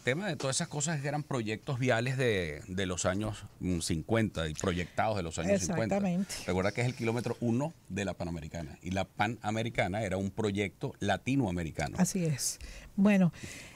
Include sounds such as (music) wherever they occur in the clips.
tema de todas esas cosas que eran proyectos viales de, los años 50 mm, y proyectados de los años Exactamente. 50. Recuerda que es el kilómetro 1 de la Panamericana y la Panamericana era un proyecto latinoamericano. Así es. Bueno,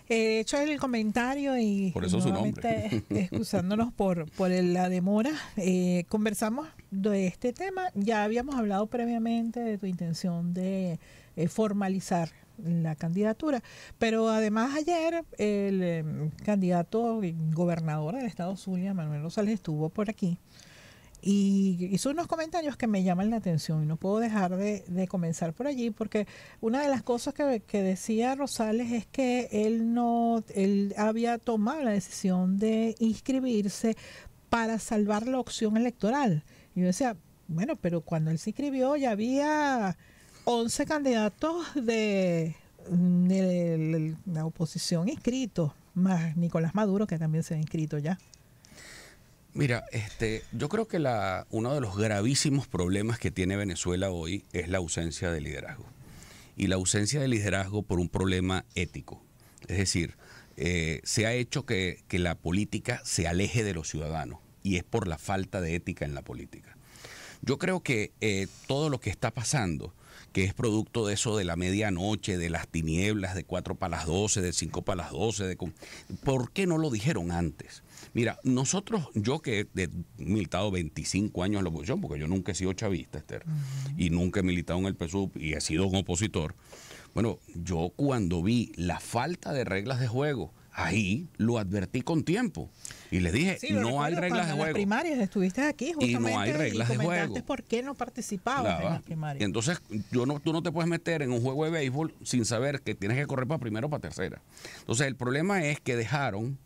eh, he hecho el comentario y por eso su nombre. Eh, excusándonos por, por la demora, eh, conversamos de este tema. Ya habíamos hablado previamente de tu intención de eh, formalizar la candidatura. Pero además ayer el em, candidato gobernador del estado Zulia, Manuel Rosales, estuvo por aquí y hizo unos comentarios que me llaman la atención y no puedo dejar de, comenzar por allí porque una de las cosas que, decía Rosales es que él no él había tomado la decisión de inscribirse para salvar la opción electoral y yo decía bueno pero cuando él se inscribió ya había 11 candidatos de, la mm, oposición inscritos, más Nicolás Maduro, que también se ha inscrito ya. Mira, este, yo creo que la, uno de los gravísimos problemas que tiene Venezuela hoy es la ausencia de liderazgo. Y la ausencia de liderazgo por un problema ético. Es decir, eh, se ha hecho que, la política se aleje de los ciudadanos y es por la falta de ética en la política. Yo creo que eh, todo lo que está pasando que es producto de eso de la medianoche, de las tinieblas, de 4 para las 12, de 5 para las 12. De... ¿Por qué no lo dijeron antes? Mira, nosotros, yo que he militado 25 años en la oposición, porque yo nunca he sido chavista, Esther, y nunca he militado en el PSUV y he sido un opositor. Bueno, yo cuando vi la falta de reglas de juego, ahí lo advertí con tiempo y le dije no hay reglas de juego. En primarias estuviste aquí justamente y no hay reglas de juego. por qué no participabas en las primarias. entonces yo no, tú no te puedes meter en un juego de béisbol sin saber que tienes que correr para primero o para tercera. Entonces el problema es que dejaron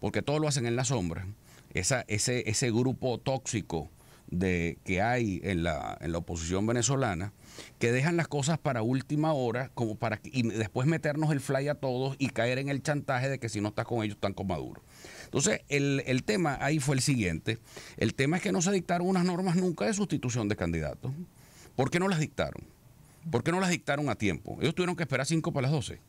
porque todos lo hacen en la sombra. Esa, ese, ese grupo tóxico de, que hay en la, en la oposición venezolana, que dejan las cosas para última hora, como para y después meternos el fly a todos y caer en el chantaje de que si no estás con ellos están con Maduro. Entonces, el, el tema ahí fue el siguiente. El tema es que no se dictaron unas normas nunca de sustitución de candidatos. ¿Por qué no las dictaron? ¿Por qué no las dictaron a tiempo? Ellos tuvieron que esperar cinco para las doce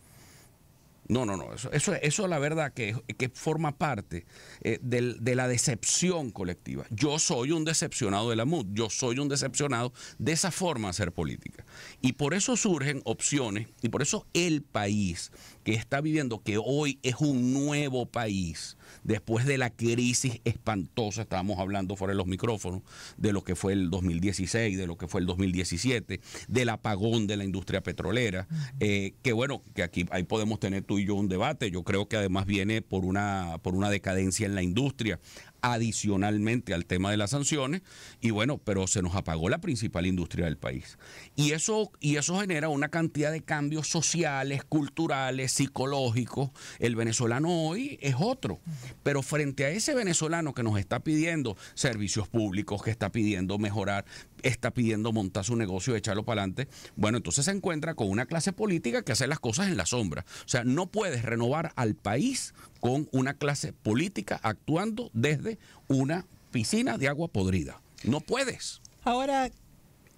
no, no, no. Eso, eso, eso la verdad que, que forma parte eh, de la decepción colectiva. Yo soy un decepcionado de la MUD, yo soy un decepcionado de esa forma de hacer política. Y por eso surgen opciones, y por eso el país que está viviendo, que hoy es un nuevo país, después de la crisis espantosa, estábamos hablando fuera de los micrófonos, de lo que fue el 2016, de lo que fue el 2017, del apagón de la industria petrolera, eh, que bueno, que aquí ahí podemos tener tu yo un debate. Yo creo que además viene por una, por una decadencia en la industria adicionalmente al tema de las sanciones y bueno, pero se nos apagó la principal industria del país. Y eso, y eso genera una cantidad de cambios sociales, culturales, psicológicos. El venezolano hoy es otro, pero frente a ese venezolano que nos está pidiendo servicios públicos, que está pidiendo mejorar, está pidiendo montar su negocio, echarlo para adelante, bueno, entonces se encuentra con una clase política que hace las cosas en la sombra. O sea, no puedes renovar al país con una clase política actuando desde una piscina de agua podrida. No puedes. Ahora,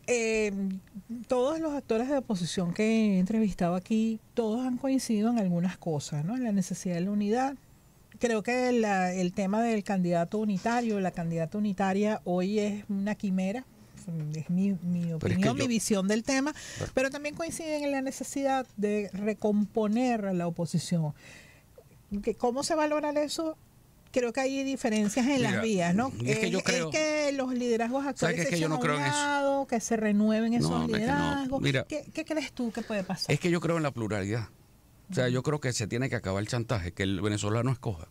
em, todos los actores de oposición que he entrevistado aquí, todos han coincidido en algunas cosas, ¿no? En la necesidad de la unidad. Creo que el tema del candidato unitario, la candidata unitaria, hoy es una quimera. Es mi, opinión, mi visión del tema, pero también coinciden en la necesidad de recomponer a la oposición cómo se valora eso creo que hay diferencias en las vías, ¿no? Es que, yo eh, creo, que los liderazgos actuales que, que se que se renueven esos liderazgos. ¿Qué, ¿Qué, crees tú que puede pasar? Es que yo creo en la pluralidad. O sea, yo creo que se tiene que acabar el chantaje, que el venezolano escoja.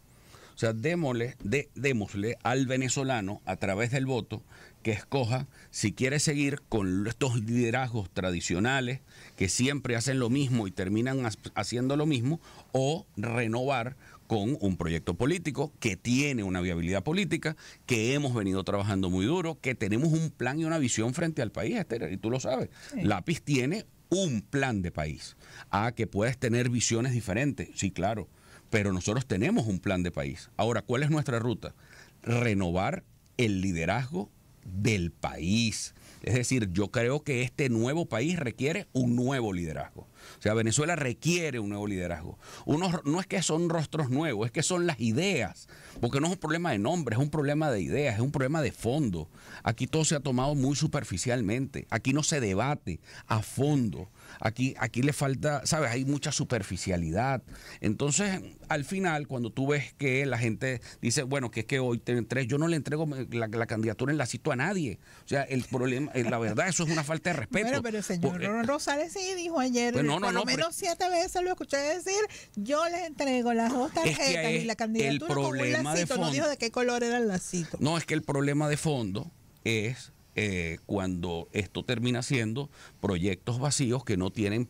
O sea, démosle, de, démosle al venezolano, a través del voto, que escoja si quiere seguir con estos liderazgos tradicionales que siempre hacen lo mismo y terminan haciendo lo mismo, o renovar con un proyecto político que tiene una viabilidad política, que hemos venido trabajando muy duro, que tenemos un plan y una visión frente al país, y tú lo sabes. Lápiz tiene un plan de país. A que puedes tener visiones diferentes, sí, claro pero nosotros tenemos un plan de país. Ahora, ¿cuál es nuestra ruta? Renovar el liderazgo del país. Es decir, yo creo que este nuevo país requiere un nuevo liderazgo. O sea, Venezuela requiere un nuevo liderazgo. Uno, no es que son rostros nuevos, es que son las ideas. Porque no es un problema de nombre, es un problema de ideas, es un problema de fondo. Aquí todo se ha tomado muy superficialmente. Aquí no se debate a fondo. Aquí, aquí le falta, ¿sabes? Hay mucha superficialidad. Entonces, al final, cuando tú ves que la gente dice, bueno, que es que hoy te entres, yo no le entrego la, candidatura en la cito a nadie. O sea, el problema, eh, la verdad, eso es una falta de respeto. Bueno, pero el señor eh, Rosales sí dijo ayer, pues no, por lo menos pero, siete veces lo escuché decir, yo les entrego las dos tarjetas y la candidatura el problema con un lacito, de fondo, no dijo de qué color era el lacito. No, es que el problema de fondo es eh, cuando esto termina siendo proyectos vacíos que no tienen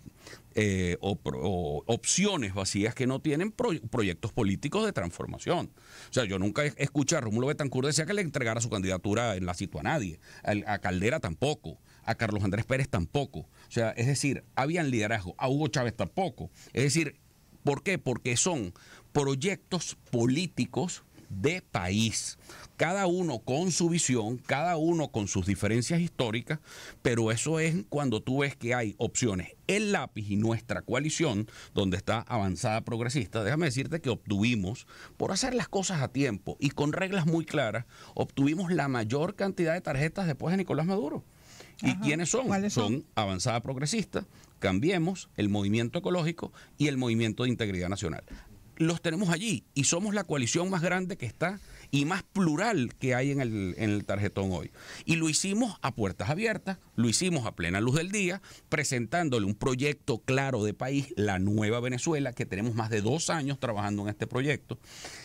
eh, o, opciones vacías que no tienen proyectos políticos de transformación. O sea, yo nunca escuché a Rómulo Betancourt decía que le entregara su candidatura en la cito a nadie, a, Caldera tampoco, a Carlos Andrés Pérez tampoco. O sea, es decir, habían liderazgo, a Hugo Chávez tampoco. Es decir, ¿por qué? Porque son proyectos políticos de país. Cada uno con su visión, cada uno con sus diferencias históricas, pero eso es cuando tú ves que hay opciones. El lápiz y nuestra coalición, donde está avanzada progresista, déjame decirte que obtuvimos, por hacer las cosas a tiempo y con reglas muy claras, obtuvimos la mayor cantidad de tarjetas después de Nicolás Maduro. ¿Y quiénes son? Son Avanzada Progresista, Cambiemos, el Movimiento Ecológico y el Movimiento de Integridad Nacional los tenemos allí y somos la coalición más grande que está y más plural que hay en el, tarjetón hoy. Y lo hicimos a puertas abiertas, lo hicimos a plena luz del día, presentándole un proyecto claro de país, la nueva Venezuela, que tenemos más de dos años trabajando en este proyecto,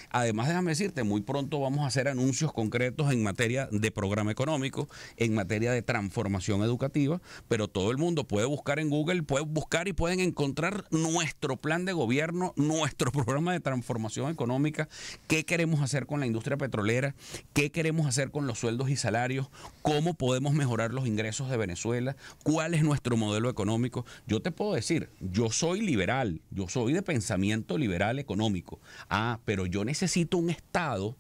Además, déjame decirte, muy pronto vamos a hacer anuncios concretos en materia de programa económico, en materia de transformación educativa, pero todo el mundo puede buscar en Google, puede buscar y pueden encontrar nuestro plan de gobierno, nuestro (laughs) programa de transformación económica, qué queremos hacer con la industria petrolera, qué queremos hacer con los sueldos y salarios, cómo podemos mejorar los ingresos de Venezuela, cuál es nuestro modelo económico. Yo te puedo decir, yo soy liberal, yo soy de pensamiento liberal económico. Ah, pero yo necesito necesito un Estado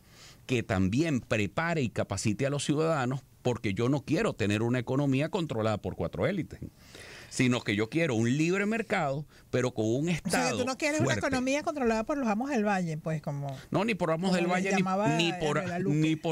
que también prepare y capacite a los ciudadanos porque yo no quiero tener una economía controlada por cuatro élites sino que yo quiero un libre mercado, pero con un Estado. O sea, tú no quieres una economía controlada por los amos del Valle, pues como. No, ni por amos del Valle, ni, por, ni, por,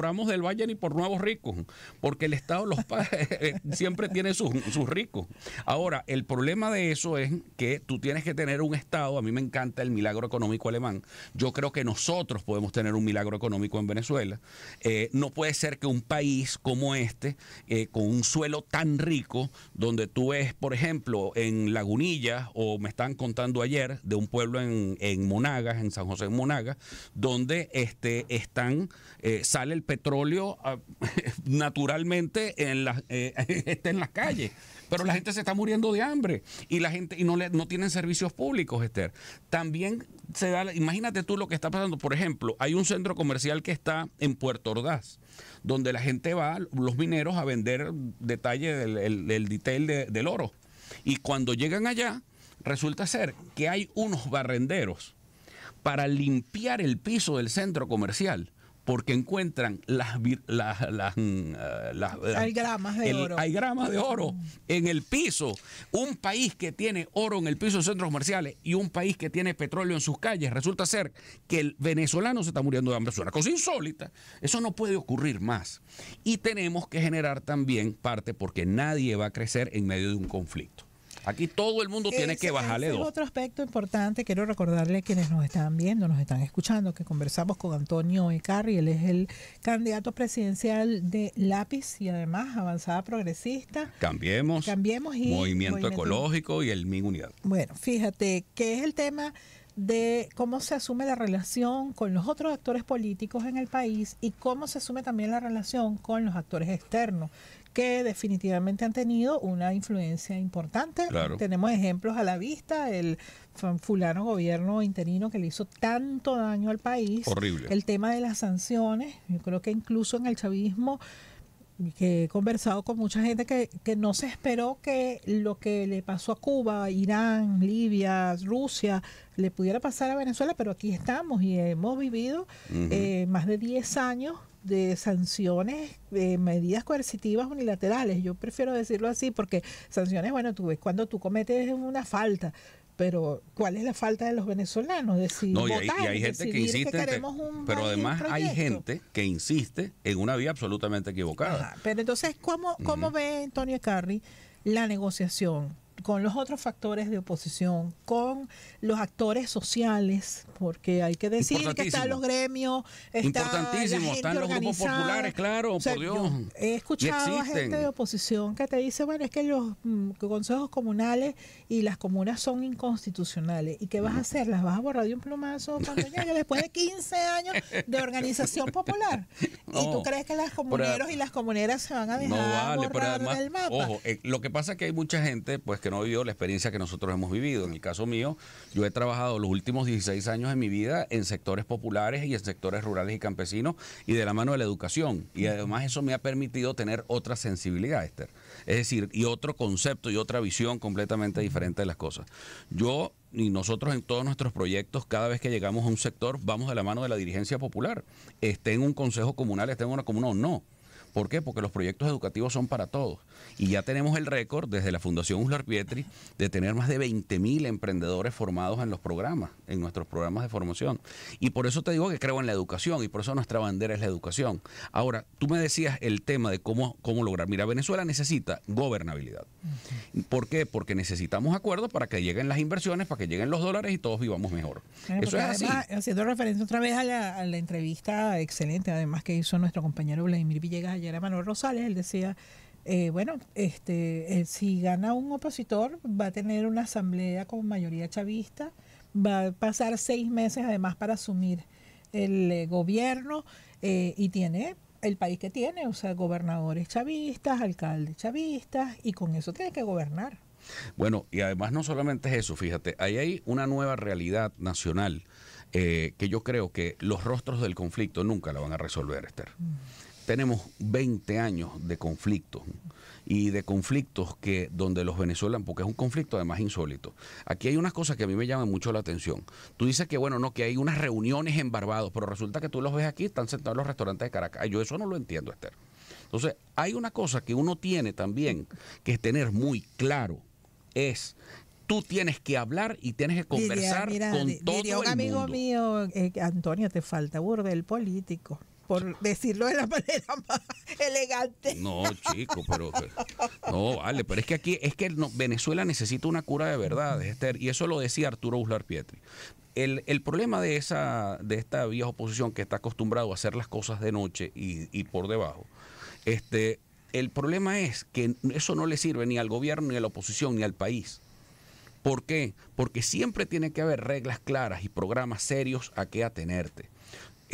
amos del Valle, ni por nuevos ricos, porque el Estado los (laughs) eh, siempre tiene sus, ricos. Ahora, el problema de eso es que tú tienes que tener un Estado, a mí me encanta el milagro económico alemán, yo creo que nosotros podemos tener un milagro económico en Venezuela. Eh, no puede ser que un país como este, eh, con un suelo tan rico, donde tú ves, por ejemplo, ejemplo, en Lagunilla, o me están contando ayer, de un pueblo en, en Monagas, en San José de Monagas, donde este, están, eh, sale el petróleo ah, (laughs) naturalmente en, la, eh, (laughs) este, en las calles. Pero la gente se está muriendo de hambre y la gente y no, le, no tienen servicios públicos, Esther. También se da, imagínate tú lo que está pasando. Por ejemplo, hay un centro comercial que está en Puerto Ordaz, donde la gente va, los mineros, a vender detalle del, detail del oro. Y cuando llegan allá, resulta ser que hay unos barrenderos para limpiar el piso del centro comercial porque encuentran las, las, las, mm, eh, eh, hay gramas de oro. Hay gramas de oro mm. en el piso. Un país que tiene oro en el piso de centros comerciales y un país que tiene petróleo en sus calles, resulta ser que el venezolano se está muriendo de hambre. Es una cosa insólita. Eso no puede ocurrir más. Y tenemos que generar también parte porque nadie va a crecer en medio de un conflicto. Aquí todo el mundo tiene que bajarle dos. Otro aspecto importante, quiero recordarle a quienes nos están viendo, nos están escuchando, que conversamos con Antonio Icarri, él es el candidato presidencial de Lápiz y además avanzada progresista. Cambiemos. Cambiemos y. Movimiento, movimiento ecológico y el MIN Unidad. Bueno, fíjate que es el tema de cómo se asume la relación con los otros actores políticos en el país y cómo se asume también la relación con los actores externos, que definitivamente han tenido una influencia importante. Tenemos ejemplos a la vista, el fulano gobierno interino que le hizo tanto daño al país. Horrible. El tema de las sanciones, yo creo que incluso en el chavismo que he conversado con mucha gente que, que, no se esperó que lo que le pasó a Cuba, Irán, Libia, Rusia, le pudiera pasar a Venezuela, pero aquí estamos y hemos vivido eh, más de 10 años de sanciones, de eh, medidas coercitivas unilaterales. Yo prefiero decirlo así porque sanciones, bueno, tú ves cuando tú cometes una falta, pero ¿cuál es la falta de los venezolanos? Decir, y hay, gente que insiste, pero además hay gente que insiste en una vía absolutamente equivocada. pero entonces, ¿cómo, cómo ve Antonio Carri la negociación con los otros factores de oposición, con los actores sociales, porque hay que decir que están los gremios, está la gente están los grupos populares, claro, He escuchado a gente de oposición que te dice, bueno, es que los mm, consejos comunales y las comunas son inconstitucionales. ¿Y qué vas a hacer? ¿Las vas a borrar de un plumazo (laughs) después de 15 años de organización popular? ¿Y tú crees que las comuneros y las comuneras se van a dejar no vale, borrar pero además, mapa? Ojo, eh, lo que pasa es que hay mucha gente pues que no vivió la experiencia que nosotros hemos vivido. En el caso mío, yo he trabajado los últimos 16 años de mi vida en sectores populares y en sectores rurales y campesinos y de la mano de la educación. Y además eso me ha permitido tener otra sensibilidad, Esther. Es decir, y otro concepto y otra visión completamente diferente de las cosas. Yo y nosotros en todos nuestros proyectos, cada vez que llegamos a un sector, vamos de la mano de la dirigencia popular. Esté en un consejo comunal, esté en una comuna o no. ¿Por qué? Porque los proyectos educativos son para todos. Y ya tenemos el récord desde la Fundación Uslar Pietri de tener más de mil emprendedores formados en los programas, en nuestros programas de formación. Y por eso te digo que creo en la educación y por eso nuestra bandera es la educación. Ahora, tú me decías el tema de cómo, cómo lograr. Mira, Venezuela necesita gobernabilidad. ¿Por qué? Porque necesitamos acuerdos para que lleguen las inversiones, para que lleguen los dólares y todos vivamos mejor. eso es así. Haciendo referencia otra vez a la entrevista excelente, además que hizo nuestro compañero Vladimir Villegas ayer era Manuel Rosales, él decía, eh, bueno, este, eh, si gana un opositor, va a tener una asamblea con mayoría chavista, va a pasar seis meses además para asumir el eh, gobierno y tiene el país que tiene, o sea, gobernadores chavistas, alcaldes chavistas, y con eso tiene que gobernar. Bueno, y además no solamente es eso, fíjate, ahí hay una nueva realidad nacional que yo creo que los rostros del conflicto nunca la van a resolver, Esther. Mm tenemos 20 años de conflictos y de conflictos que donde los venezolanos, porque es un conflicto además insólito. Aquí hay unas cosas que a mí me llaman mucho la atención. Tú dices que bueno, no, que hay unas reuniones en Barbados, pero resulta que tú los ves aquí, están sentados en los restaurantes de Caracas. Yo eso no lo entiendo, Esther. Entonces, hay una cosa que uno tiene también que tener muy claro, es tú tienes que hablar y tienes que conversar con todo un amigo mío, eh, Antonio, te falta burdel político por decirlo de la (laughs) manera más elegante. No, chico, pero, no vale, pero es que aquí es que Venezuela necesita una cura de verdad, Esther, y eso lo decía Arturo Uslar Pietri. El, el, problema de esa de esta vieja oposición que está acostumbrado a hacer las cosas de noche y, por debajo, este, el problema es que eso no le sirve ni al gobierno, ni a la oposición, ni al país. ¿Por qué? Porque siempre tiene que haber reglas claras y programas serios a qué atenerte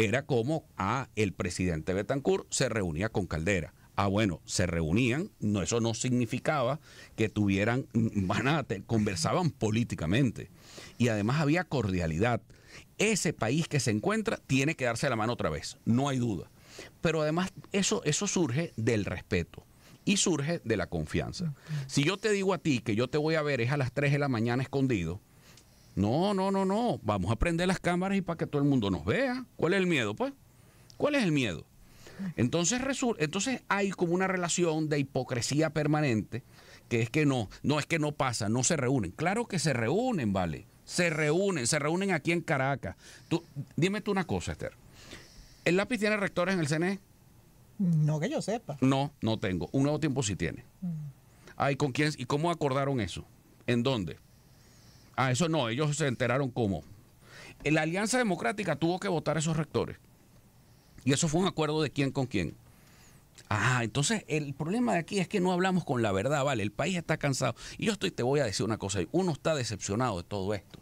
era como, ah, el presidente Betancourt se reunía con Caldera. Ah, bueno, se reunían, no, eso no significaba que tuvieran, manate, mm, conversaban políticamente. Y además había cordialidad. Ese país que se encuentra tiene que darse la mano otra vez, no hay duda. Pero además eso, eso surge del respeto y surge de la confianza. Si yo te digo a ti que yo te voy a ver es a las 3 de la mañana escondido, no, no, no, no. Vamos a prender las cámaras y para que todo el mundo nos vea. ¿Cuál es el miedo, pues? ¿Cuál es el miedo? Entonces, entonces hay como una relación de hipocresía permanente, que es que no, no es que no pasa, no se reúnen. Claro que se reúnen, vale. Se reúnen, se reúnen aquí en Caracas. Tú, dime tú una cosa, Esther. ¿El lápiz tiene rectores en el CNE? No que yo sepa. No, no tengo. Un nuevo tiempo sí tiene. Mm. ¿con quién? ¿Y cómo acordaron eso? ¿En dónde? Ah, eso no, ellos se enteraron cómo. Eh, la Alianza Democrática tuvo que votar a esos rectores. Y eso fue un acuerdo de quién con quién. Ah, entonces el problema de aquí es que no hablamos con la verdad, vale, el país está cansado. Y yo estoy, te voy a decir una cosa, uno está decepcionado de todo esto.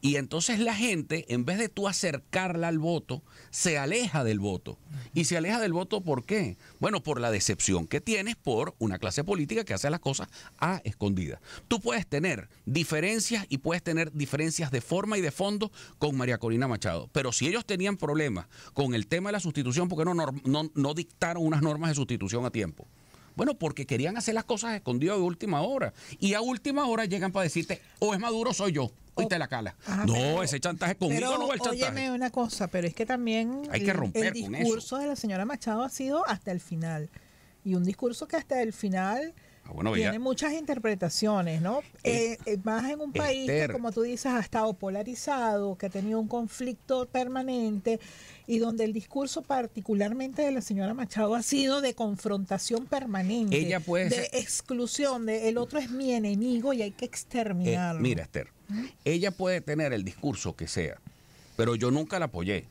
Y entonces la gente, en vez de tú acercarla al voto, se aleja del voto. ¿Y se aleja del voto por qué? Bueno, por la decepción que tienes por una clase política que hace las cosas a escondidas. Tú puedes tener diferencias y puedes tener diferencias de forma y de fondo con María Corina Machado. Pero si ellos tenían problemas con el tema de la sustitución, porque no, no dictaron unas normas de sustitución a tiempo? Bueno, porque querían hacer las cosas escondidas de última hora. Y a última hora llegan para decirte, o es Maduro, soy yo. Y te la cala. Ah, no, ese chantaje conmigo no es el chantaje. Óyeme una cosa, pero es que también Hay que romper el, el discurso de la señora Machado ha sido hasta el final. Y un discurso que hasta el final Ah, tiene muchas interpretaciones, ¿no? más eh, eh, eh, en un país que, como tú dices, ha estado polarizado, que ha tenido un conflicto permanente y donde el discurso particularmente de la señora Machado ha sido de confrontación permanente, Ella puede de exclusión, de el otro es mi enemigo y hay que exterminarlo. mira, Esther, ¿Mm? ella puede tener el discurso que sea, pero yo nunca la apoyé.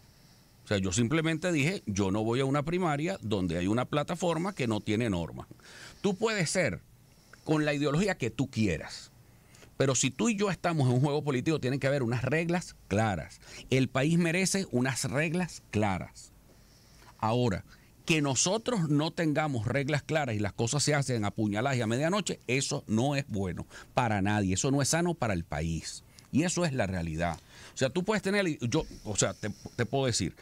O sea, yo simplemente dije, yo no voy a una primaria donde hay una plataforma que no tiene normas. Tú puedes ser con la ideología que tú quieras. Pero si tú y yo estamos en un juego político, tienen que haber unas reglas claras. El país merece unas reglas claras. Ahora, que nosotros no tengamos reglas claras y las cosas se hacen a puñaladas y a medianoche, eso no es bueno para nadie, eso no es sano para el país. Y eso es la realidad. O sea, tú puedes tener, yo, o sea, te, puedo decir,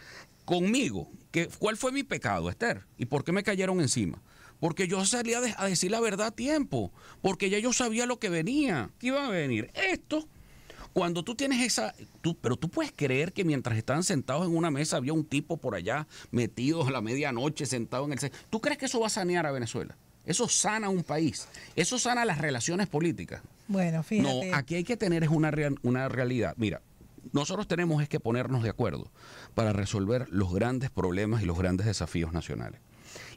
conmigo, ¿cuál fue mi pecado, Esther? ¿Y por qué me cayeron encima? porque yo salía a decir la verdad a tiempo, porque ya yo sabía lo que venía, que iba a venir. Esto, cuando tú tienes esa, tú, pero tú puedes creer que mientras estaban sentados en una mesa había un tipo por allá metido a la medianoche sentado en el... ¿Tú crees que eso va a sanear a Venezuela? Eso sana un país, eso sana las relaciones políticas. Bueno, fíjate. No, aquí hay que tener una, una realidad. Mira, nosotros tenemos es que ponernos de acuerdo para resolver los grandes problemas y los grandes desafíos nacionales.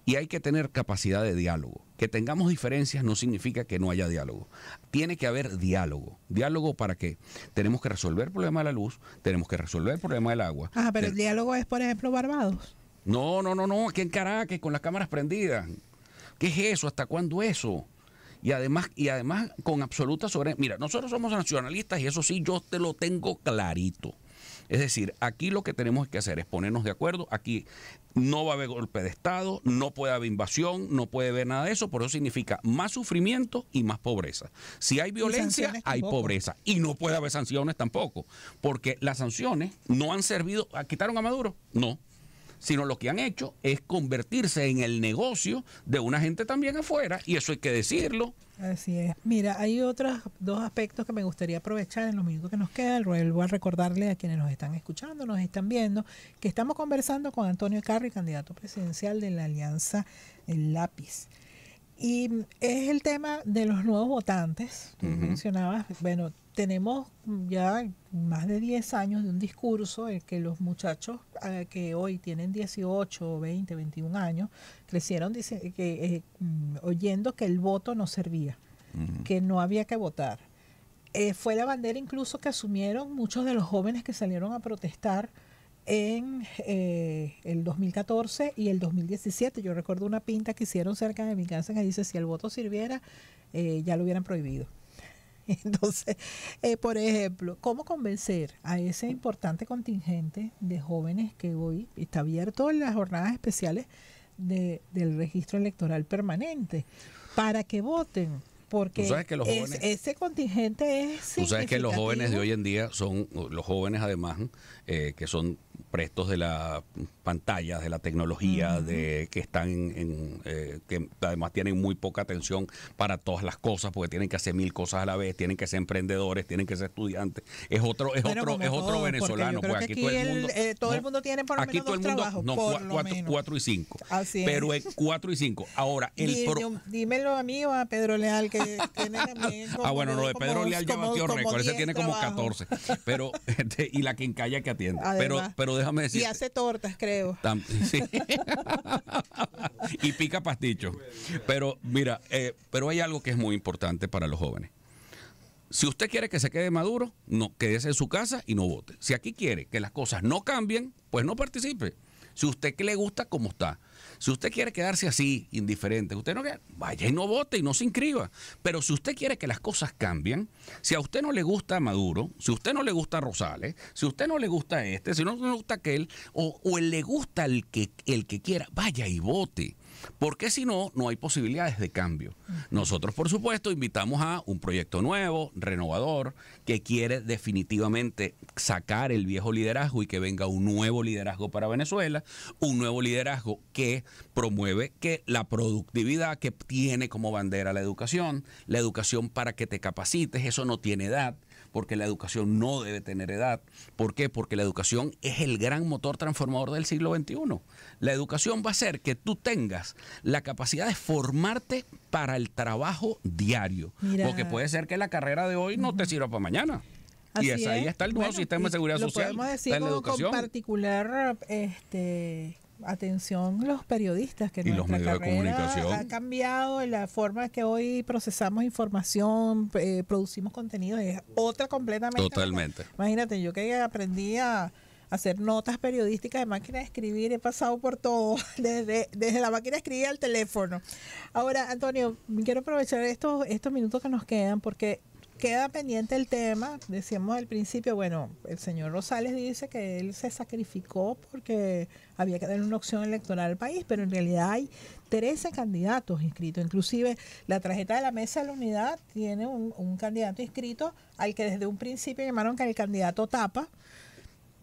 Y hay que tener capacidad de diálogo. Que tengamos diferencias no significa que no haya diálogo. Tiene que haber diálogo. ¿Diálogo para qué? Tenemos que resolver el problema de la luz, tenemos que resolver el problema del agua. Ah, pero el diálogo es, por ejemplo, Barbados. No, no, no, no, aquí en Caracas, con las cámaras prendidas. ¿Qué es eso? ¿Hasta cuándo eso? y además, y además con absoluta soberanía. Mira, nosotros somos nacionalistas y eso sí, yo te lo tengo clarito. Es decir, aquí lo que tenemos que hacer es ponernos de acuerdo, aquí no va a haber golpe de Estado, no puede haber invasión, no puede haber nada de eso, por eso significa más sufrimiento y más pobreza. Si hay violencia, hay pobreza y no puede haber sanciones tampoco, porque las sanciones no han servido, ¿quitaron a Maduro? No, sino lo que han hecho es convertirse en el negocio de una gente también afuera, y eso hay que decirlo. Así es. Mira, hay otros dos aspectos que me gustaría aprovechar en los minutos que nos quedan. Vuelvo a recordarle a quienes nos están escuchando, nos están viendo, que estamos conversando con Antonio Carri, candidato presidencial de la Alianza El Lápiz. Y es el tema de los nuevos votantes. Tú mencionabas, bueno, tenemos ya más de 10 años de un discurso en que los muchachos eh, que hoy tienen 18, 20, 21 años crecieron que, eh, mm, oyendo que el voto no servía, que no había que votar. Eh, fue la bandera incluso que asumieron muchos de los jóvenes que salieron a protestar en el 2014 y el 2017. Yo recuerdo una pinta que hicieron cerca de mi casa que dice, si el voto sirviera, ya lo hubieran prohibido. (laughs) Entonces, eh, por ejemplo, ¿cómo convencer a ese importante contingente de jóvenes que hoy está abierto en las jornadas especiales de, del registro electoral permanente para que voten? Porque ese contingente es... Tú sabes que los jóvenes de hoy en día son, los jóvenes además, eh, que son prestos de la pantallas, de la tecnología, de que están en, eh, que además tienen muy poca atención para todas las cosas, porque tienen que hacer mil cosas a la vez, tienen que ser emprendedores, tienen que ser estudiantes. Es otro, es otro, es otro venezolano. Pues aquí, todo el mundo, eh, todo el mundo tiene por lo menos no, cuatro, y cinco. Pero es cuatro y cinco. Ahora, el dímelo a mí o a Pedro Leal que tiene (laughs) también. ah, bueno, lo de Pedro Leal ya batió récord, ese tiene como 14. Pero, (laughs) este, y la quincalla que atiende. pero, pero déjame decir. Y hace tortas, creo. (laughs) y pica pasticho. Pero mira, eh, pero hay algo que es muy importante para los jóvenes. Si usted quiere que se quede Maduro, no, quédese en su casa y no vote. Si aquí quiere que las cosas no cambien, pues no participe. Si usted que le gusta como está. Si usted quiere quedarse así, indiferente, usted no vaya y no vote y no se inscriba. Pero si usted quiere que las cosas cambien, si a usted no le gusta Maduro, si a usted no le gusta Rosales, si a usted no le gusta este, si no le gusta aquel, o, o le gusta el que, el que quiera, vaya y vote. Porque si no, no hay posibilidades de cambio. Nosotros, por supuesto, invitamos a un proyecto nuevo, renovador, que quiere definitivamente sacar el viejo liderazgo y que venga un nuevo liderazgo para Venezuela, un nuevo liderazgo que promueve que la productividad que tiene como bandera la educación, la educación para que te capacites, eso no tiene edad porque la educación no debe tener edad. ¿Por qué? Porque la educación es el gran motor transformador del siglo XXI. La educación va a ser que tú tengas la capacidad de formarte para el trabajo diario. Porque puede ser que la carrera de hoy no te sirva para mañana y es. ahí está el nuevo sistema de seguridad social. Podemos decir con, particular este, atención los periodistas que y los medios de comunicación. ha cambiado la forma que hoy procesamos información, eh, producimos contenido es otra completamente. Totalmente. Imagínate, yo que aprendí a hacer notas periodísticas de máquina de escribir, he pasado por todo, (laughs) desde, desde la máquina de escribir al teléfono. Ahora, Antonio, quiero aprovechar estos, estos minutos que nos quedan porque queda pendiente el tema, decíamos al principio, bueno, el señor Rosales dice que él se sacrificó porque había que dar una opción electoral al país, pero en realidad hay 13 candidatos inscritos, inclusive la tarjeta de la mesa de la unidad tiene un, candidato inscrito al que desde un principio llamaron que el candidato tapa,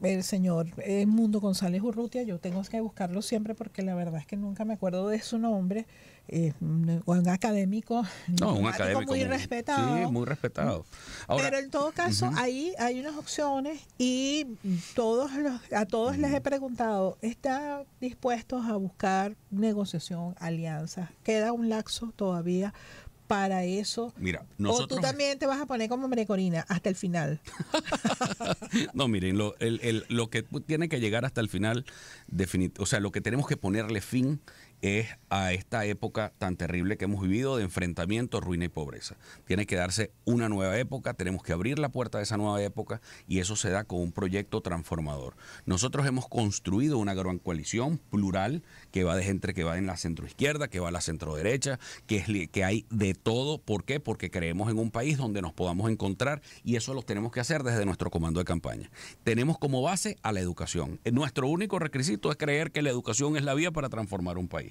el señor eh, Mundo González Urrutia, yo tengo que buscarlo siempre porque la verdad es que nunca me acuerdo de su nombre, eh, un académico, muy, respetado. Mm. pero en todo caso, ahí hay unas opciones y todos los, a todos les he mm. preguntado, ¿están dispuestos a buscar negociación, alianzas? ¿Queda un laxo todavía? Para eso. Mira, nosotros... O tú también te vas a poner como Merecorina hasta el final. (laughs) no, miren, lo, lo que tiene que llegar hasta el final, o sea, lo que tenemos que ponerle fin es a esta época tan terrible que hemos vivido de enfrentamiento, ruina y pobreza. Tiene que darse una nueva época, tenemos que abrir la puerta de esa nueva época y eso se da con un proyecto transformador. Nosotros hemos construido una gran coalición plural que va de gente que va en la centroizquierda, que va a la centro que, es, que hay de todo. ¿Por qué? Porque creemos en un país donde nos podamos encontrar y eso lo tenemos que hacer desde nuestro comando de campaña. Tenemos como base a la educación. Nuestro único requisito es creer que la educación es la vía para transformar un país.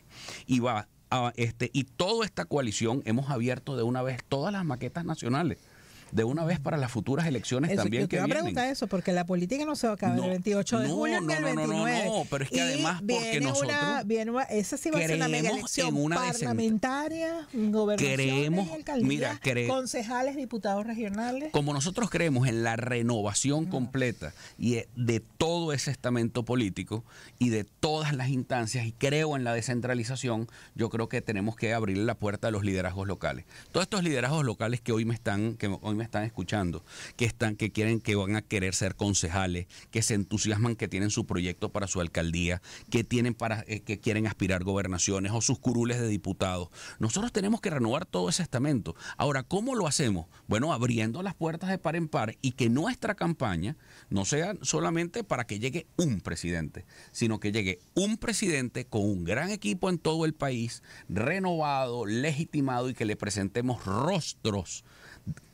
Y va, a, ah, este, y toda esta coalición hemos abierto de una vez todas las maquetas nacionales de una vez para las futuras elecciones eso, también yo te que voy a eso, porque la política no se va a acabar el 28 de julio que no, el 29. No, no, pero es que además porque nosotros viene una, esa sí va a ser una mega elección parlamentaria, un gobierno, mira, concejales, diputados regionales. Como nosotros creemos en la renovación completa y e, de todo ese estamento político y de todas las instancias y creo en la descentralización, yo creo que tenemos que abrir la puerta a los liderazgos locales. Todos estos liderazgos locales que hoy me están que me están escuchando, que están, que quieren, que van a querer ser concejales, que se entusiasman, que tienen su proyecto para su alcaldía, que tienen para, eh, que quieren aspirar gobernaciones o sus curules de diputados. Nosotros tenemos que renovar todo ese estamento. Ahora, ¿cómo lo hacemos? Bueno, abriendo las puertas de par en par y que nuestra campaña no sea solamente para que llegue un presidente, sino que llegue un presidente con un gran equipo en todo el país, renovado, legitimado y que le presentemos rostros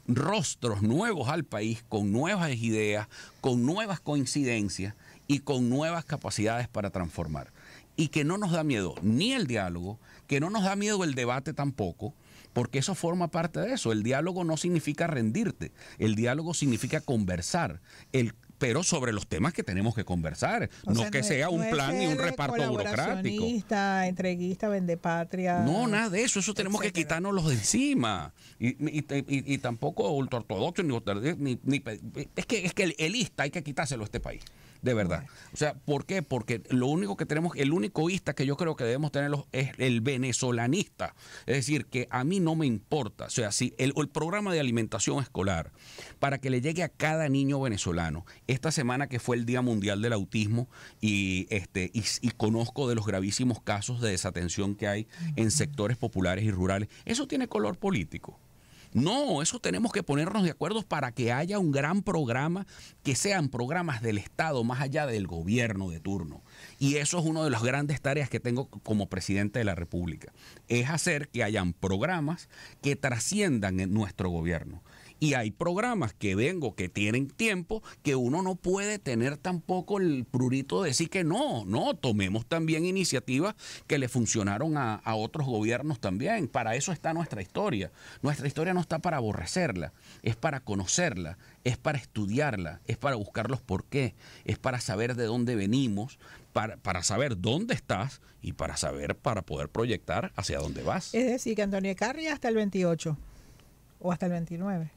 rostros nuevos al país, con nuevas ideas, con nuevas coincidencias y con nuevas capacidades para transformar. Y que no nos da miedo ni el diálogo, que no nos da miedo el debate tampoco, porque eso forma parte de eso. El diálogo no significa rendirte, el diálogo significa conversar, el pero sobre los temas que tenemos que conversar, no que sea un plan ni un reparto burocrático. entreguista, patria. No, nada de eso, eso tenemos que quitarnos los de encima. Y, tampoco ultraortodoxo, ni, ni, es que, es que el, el hay que quitárselo a este país de verdad. O sea, ¿por qué? Porque lo único que tenemos, el único ista que yo creo que debemos tener es el venezolanista. Es decir, que a mí no me importa. O sea, si el, programa de alimentación escolar, para que le llegue a cada niño venezolano, esta semana que fue el Día Mundial del Autismo y, este, y conozco de los gravísimos casos de desatención que hay en sectores populares y rurales, eso tiene color político. No, eso tenemos que ponernos de acuerdo para que haya un gran programa, que sean programas del Estado más allá del gobierno de turno. Y eso es una de las grandes tareas que tengo como presidente de la República. Es hacer que hayan programas que trasciendan en nuestro gobierno. Y hay programas que vengo que tienen tiempo que uno no puede tener tampoco el prurito de decir que no, no, tomemos también iniciativas que le funcionaron a, otros gobiernos también. Para eso está nuestra historia. Nuestra historia no está para aborrecerla, es para conocerla, es para estudiarla, es para buscar los por qué, es para saber de dónde venimos, para, para, saber dónde estás y para saber, para poder proyectar hacia dónde vas. Es decir, que Antonio Carri hasta el 28 o hasta el 29.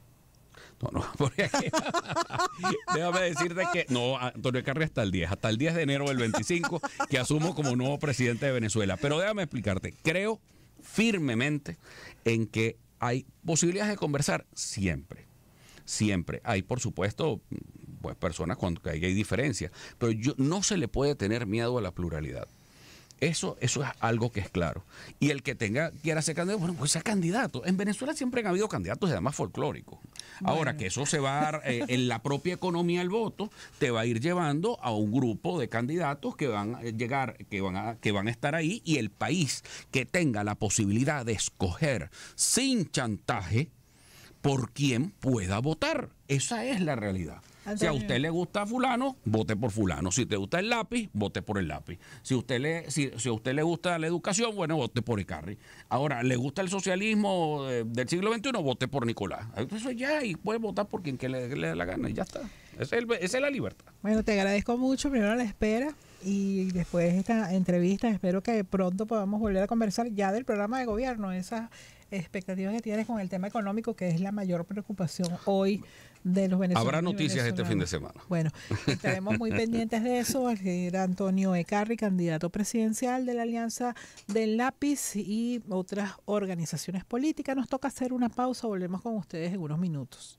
No, no, (laughs) porque aquí, (laughs) déjame decirte que no, Antonio Carri hasta el 10, hasta el 10 de enero del 25, que asumo como nuevo presidente de Venezuela. Pero déjame explicarte, creo firmemente en que hay posibilidades de conversar siempre. Siempre. Hay, por supuesto, pues personas cuando hay diferencias, pero yo, no se le puede tener miedo a la pluralidad. Eso, es algo que es claro. Y el que tenga, quiera ser candidato, bueno, pues sea candidato. En Venezuela siempre han habido candidatos además folclóricos. Ahora que eso se va a dar eh, en la propia economía el voto, te va a ir llevando a un grupo de candidatos que van a llegar, que van que van a estar ahí, y el país que tenga la posibilidad de escoger sin chantaje por quien pueda votar. Esa es la realidad. Si a usted le gusta fulano, vote por fulano. Si te gusta el lápiz, vote por el lápiz. Si usted le, si, a usted le gusta la educación, bueno, vote por Icarri. Ahora, ¿le gusta el socialismo eh, del siglo XXI? Vote por Nicolás. Eso ya, y puede votar por quien que le, dé la gana, y ya está. Es el, esa es la libertad. Bueno, te agradezco mucho, primero la espera y después de esta entrevista espero que pronto podamos volver a conversar ya del programa de gobierno, esas expectativas que tienes con el tema económico, que es la mayor preocupación hoy de los venezolanos. Habrá noticias este fin de semana. Bueno, estaremos muy (laughs) pendientes de eso. Era Antonio Ecarri, candidato presidencial de la Alianza del Lápiz y otras organizaciones políticas. Nos toca hacer una pausa. Volvemos con ustedes en unos minutos.